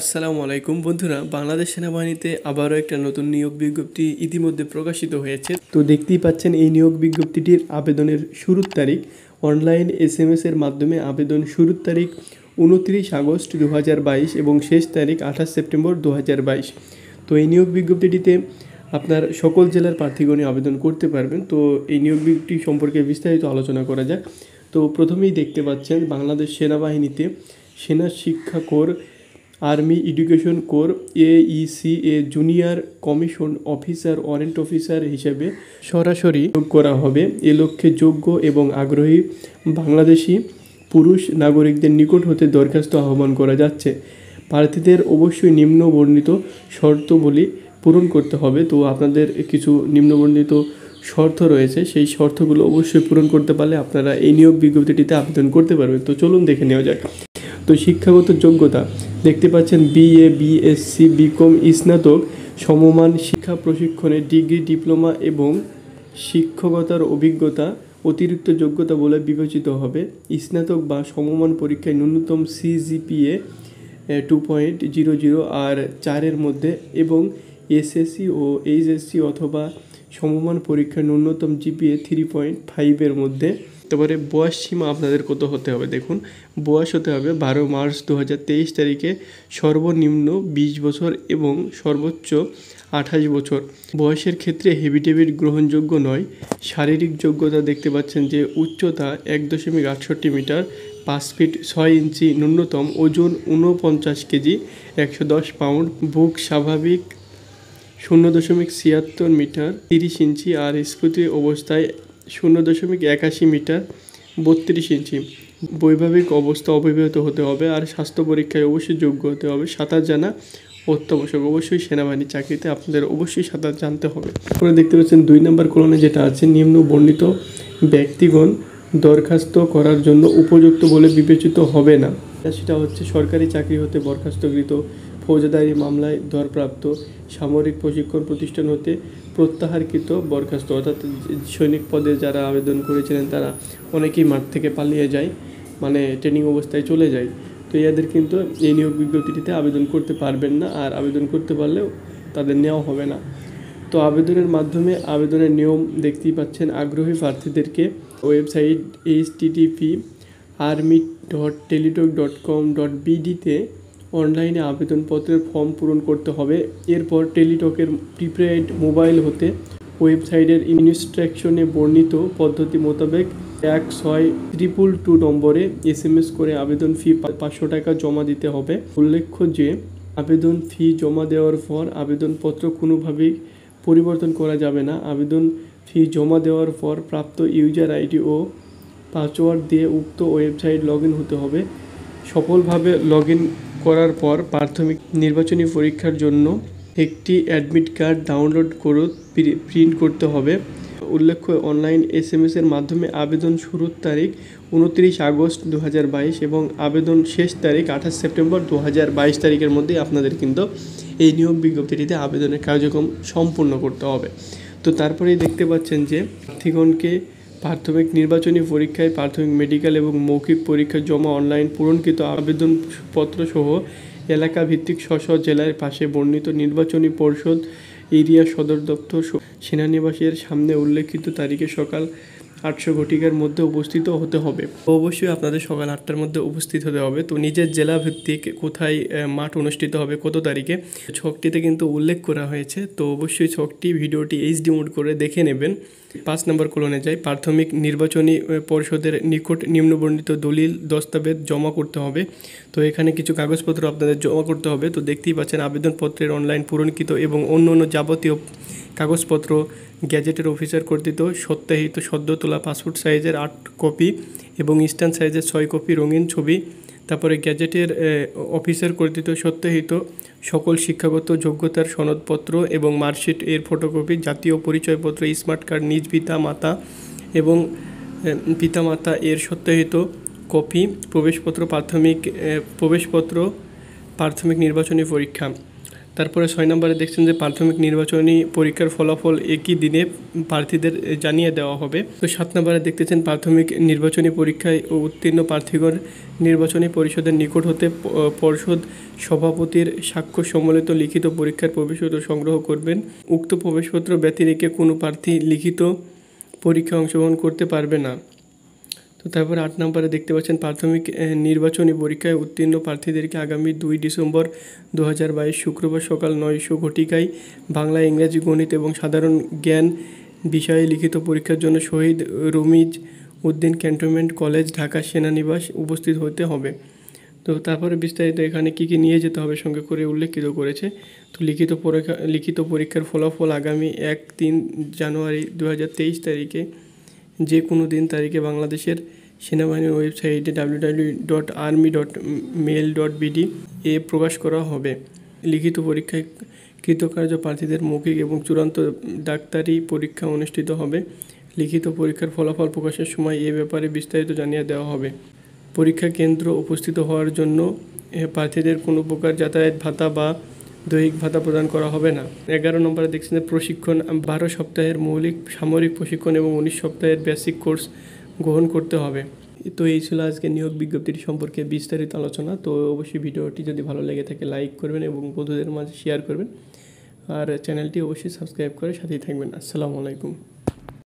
আসসালামু আলাইকুম বন্ধুরা বাংলাদেশ সেনাবাহিনীতে আবারও একটা নতুন নিয়োগ বিজ্ঞপ্তি ইতিমধ্যে প্রকাশিত হয়েছে তো দেখতেই পাচ্ছেন এই নিয়োগ বিজ্ঞপ্তিটির আবেদনের শুরুর তারিখ অনলাইন এস এম এর মাধ্যমে আবেদন শুরুর তারিখ উনত্রিশ আগস্ট দু এবং শেষ তারিখ আঠাশ সেপ্টেম্বর দু তো এই নিয়োগ বিজ্ঞপ্তিটিতে আপনার সকল জেলার প্রার্থীগণে আবেদন করতে পারবেন তো এই নিয়োগ বিজ্ঞপ্তি সম্পর্কে বিস্তারিত আলোচনা করা যাক তো প্রথমেই দেখতে পাচ্ছেন বাংলাদেশ সেনাবাহিনীতে সেনা শিক্ষা corps army education corps AEC এ junior commission officer warrant officer হিসেবে সরাসরি নিয়োগ করা হবে এ লক্ষ্যে যোগ্য এবং আগ্রহী বাংলাদেশি পুরুষ নাগরিকদের নিকট হতে দরখাস্ত আহ্বান করা যাচ্ছে প্রার্থীদের অবশ্যই নিম্ন বর্ণিত শর্তগুলি পূরণ করতে হবে তো আপনাদের কিছু নিম্নবর্ণিত শর্ত রয়েছে সেই শর্তগুলো অবশ্যই পূরণ করতে পারলে আপনারা এই নিয়োগ বিজ্ঞপ্তিটিতে আবেদন করতে পারবেন তো চলুন দেখে নেওয়া যাক তো শিক্ষাগত যোগ্যতা দেখতে পাচ্ছেন বিএ বিএসসি বিকম স্নাতক সমমান শিক্ষা প্রশিক্ষণে ডিগ্রি ডিপ্লোমা এবং শিক্ষকতার অভিজ্ঞতা অতিরিক্ত যোগ্যতা বলে বিবেচিত হবে স্নাতক বা সমমান পরীক্ষায় ন্যূনতম CGPA two point zero zero আর চারের মধ্যে এবং এসএসসি ও এইচএসসি অথবা সমমান পরীক্ষায় ন্যূনতম জিপিএ থ্রি পয়েন্ট ফাইভের মধ্যে তারপরে বয়স সীমা আপনাদের কত হতে হবে দেখুন বয়স হতে হবে বারো মার্চ দু তারিখে সর্বনিম্ন ২০ বছর এবং সর্বোচ্চ আঠাশ বছর বয়সের ক্ষেত্রে হেভিটেভিট গ্রহণযোগ্য নয় শারীরিক যোগ্যতা দেখতে পাচ্ছেন যে উচ্চতা এক দশমিক আটষট্টি মিটার পাঁচ ফিট ছয় ইঞ্চি ন্যূনতম ওজন ঊনপঞ্চাশ কেজি একশো দশ পাউন্ড বুক স্বাভাবিক শূন্য দশমিক ছিয়াত্তর মিটার তিরিশ ইঞ্চি আর স্ফুটি অবস্থায় শূন্য দশমিক একাশি মিটার বত্রিশ ইঞ্চি বৈভাবিক অবস্থা অবিবাহিত হতে হবে আর স্বাস্থ্য পরীক্ষায় অবশ্যই যোগ্য হতে হবে সাঁতার জানা অত্যাবশ্যক অবশ্যই সেনাবাহিনী চাকরিতে আপনাদের অবশ্যই সাঁতার জানতে হবে আপনারা দেখতে পাচ্ছেন দুই নম্বর কলমে যেটা আছে নিম্ন বর্ণিত ব্যক্তিগণ দরখাস্ত করার জন্য উপযুক্ত বলে বিবেচিত হবে না সেটা হচ্ছে সরকারি চাকরি হতে বরখাস্তকৃত ফৌজদারি মামলায় দরপ্রাপ্ত সামরিক প্রশিক্ষণ প্রতিষ্ঠান হতে প্রত্যাহারকৃত বরখাস্ত অর্থাৎ সৈনিক পদে যারা আবেদন করেছিলেন তারা অনেকেই মাঠ থেকে পালিয়ে যায় মানে ট্রেনিং অবস্থায় চলে যায় তো এদের কিন্তু এই নিয়োগ বিজ্ঞপ্তিটিতে আবেদন করতে পারবেন না আর আবেদন করতে পারলেও তাদের নেওয়া হবে না তো আবেদনের মাধ্যমে আবেদনের নিয়ম দেখতেই পাচ্ছেন আগ্রহী প্রার্থীদেরকে website H army dot Teletalk dot com dot বিডিতে অনলাইনে আবেদনপত্রের ফর্ম পূরণ করতে হবে এরপর টেলিটকের প্রিপেড মোবাইল হতে ওয়েবসাইটের ইনস্ট্রাকশনে বর্ণিত পদ্ধতি মোতাবেক এক ছয় ত্রিপুল টু নম্বরে এস এম এস করে আবেদন ফি পাঁচশো টাকা জমা দিতে হবে উল্লেখ্য যে আবেদন ফি জমা দেওয়ার পর আবেদনপত্র কোনোভাবেই পরিবর্তন করা যাবে না আবেদন ফি জমা দেওয়ার পর প্রাপ্ত ইউজার আইডি ও পাসওয়ার্ড দিয়ে উক্ত ওয়েবসাইট লগ হতে হবে সফলভাবে লগ করার পর প্রাথমিক নির্বাচনী পরীক্ষার জন্য একটি অ্যাডমিট কার্ড ডাউনলোড করে প্রিন্ট করতে হবে উল্লেখ্য অনলাইন এস এম এসের মাধ্যমে আবেদন শুরুর তারিখ উনত্রিশ আগস্ট দু এবং আবেদন শেষ তারিখ আঠাশ সেপ্টেম্বর দু তারিখের মধ্যে আপনাদের কিন্তু এই নিয়োগ বিজ্ঞপ্তিটিতে আবেদনের কার্যক্রম সম্পূর্ণ করতে হবে তো তারপরেই দেখতে পাচ্ছেন যে প্রার্থীগণকে প্রাথমিক নির্বাচনী পরীক্ষায় প্রাথমিক মেডিকেল এবং মৌখিক পরীক্ষার জমা অনলাইন পূরণকৃত আবেদনপত্রসহ এলাকাভিত্তিক স্ব স্ব জেলার পাশে বর্ণিত নির্বাচনী পরিষদ এরিয়া সদর দপ্তর সেনানিবাসের সামনে উল্লেখিত তারিখে সকাল আটশো ঘটিকার মধ্যে উপস্থিত হতে হবে অবশ্যই আপনাদের সকাল আটটার মধ্যে উপস্থিত হতে হবে তো নিজের জেলা ভিত্তিক কোথায় মাঠ অনুষ্ঠিত হবে কত তারিখে ছকটিতে কিন্তু উল্লেখ করা হয়েছে তো অবশ্যই ছকটি ভিডিওটি এইচডি মোড করে দেখে নেবেন পাঁচ নম্বর কলনে যাই প্রাথমিক নির্বাচনী পরিষদের নিকট নিম্নবর্ণিত দলিল দস্তাবেজ জমা করতে হবে তো এখানে কিছু কাগজপত্র আপনাদের জমা করতে হবে তো দেখতেই পাচ্ছেন আবেদনপত্রের অনলাইন পূরণকৃত এবং অন্য অন্য যাবতীয় কাগজপত্র গ্যাজেটের অফিসার কর্তৃত সত্যাহিত সদ্য তোলা পাসপোর্ট সাইজের আট কপি এবং ইস্টার্ন সাইজের ছয় কপি রঙিন ছবি তারপরে গ্যাজেটের অফিসের কর্তৃত্ব সত্যহিত সকল শিক্ষাগত যোগ্যতার সনদপত্র এবং মার্কশিট এর ফটোকপি জাতীয় পরিচয়পত্র স্মার্ট কার্ড নিজ পিতা মাতা এবং পিতামাতা এর সত্যহিত কপি প্রবেশপত্র প্রাথমিক প্রবেশপত্র প্রাথমিক নির্বাচনী পরীক্ষা তারপরে ছয় নম্বরে দেখছেন যে প্রাথমিক নির্বাচনী পরীক্ষার ফলাফল একই দিনে প্রার্থীদের জানিয়ে দেওয়া হবে তো সাত নম্বরে দেখতেছেন প্রাথমিক নির্বাচনী পরীক্ষায় উত্তীর্ণ প্রার্থীগণ নির্বাচনী পরিষদের নিকট হতে পর্ষদ সভাপতির সাক্ষ্য সম্বলিত লিখিত পরীক্ষার প্রবেশপত্র সংগ্রহ করবেন উক্ত প্রবেশপত্র ব্যতিরেকে কোনো প্রার্থী লিখিত পরীক্ষা অংশগ্রহণ করতে পারবে না তো তারপর আট নম্বরে দেখতে পাচ্ছেন প্রাথমিক নির্বাচনী পরীক্ষায় উত্তীর্ণ প্রার্থীদেরকে আগামী দুই ডিসেম্বর দু হাজার বাইশ শুক্রবার সকাল নয়শো ঘটিকায় বাংলা ইংরেজি গণিত এবং সাধারণ জ্ঞান বিষয়ে লিখিত পরীক্ষার জন্য শহীদ রমিজ উদ্দিন ক্যান্টনমেন্ট কলেজ ঢাকা সেনানিবাস উপস্থিত হতে হবে তো তারপরে বিস্তারিত এখানে কী কী নিয়ে যেতে হবে সঙ্গে করে উল্লেখিত করেছে তো লিখিত পরীক্ষা লিখিত পরীক্ষার ফলাফল আগামী এক তিন জানুয়ারি দু তারিখে যে কোনো দিন তারিখে বাংলাদেশের সেনাবাহিনীর ওয়েবসাইটে W W dot army dot mil dot BD এ প্রকাশ করা হবে লিখিত পরীক্ষায় কৃতকার্য প্রার্থীদের মৌখিক এবং চূড়ান্ত ডাক্তারি পরীক্ষা অনুষ্ঠিত হবে লিখিত পরীক্ষার ফলাফল প্রকাশের সময় এ ব্যাপারে বিস্তারিত জানিয়ে দেওয়া হবে পরীক্ষা কেন্দ্র উপস্থিত হওয়ার জন্য প্রার্থীদের কোনো প্রকার যাতায়াত ভাতা বা দৈহিক ভাতা প্রদান করা হবে না এগারো নম্বরে দেখছেন যে প্রশিক্ষণ বারো সপ্তাহের মৌলিক সামরিক প্রশিক্ষণ এবং উনিশ সপ্তাহের বেসিক কোর্স গ্রহণ করতে হবে তো এই ছিল আজকে নিয়োগ বিজ্ঞপ্তিটি সম্পর্কে বিস্তারিত আলোচনা তো অবশ্যই ভিডিওটি যদি ভালো লেগে থাকে লাইক করবেন এবং বন্ধুদের মাঝে শেয়ার করবেন আর চ্যানেলটি অবশ্যই সাবস্ক্রাইব করে সাথেই থাকবেন আসসালামু আলাইকুম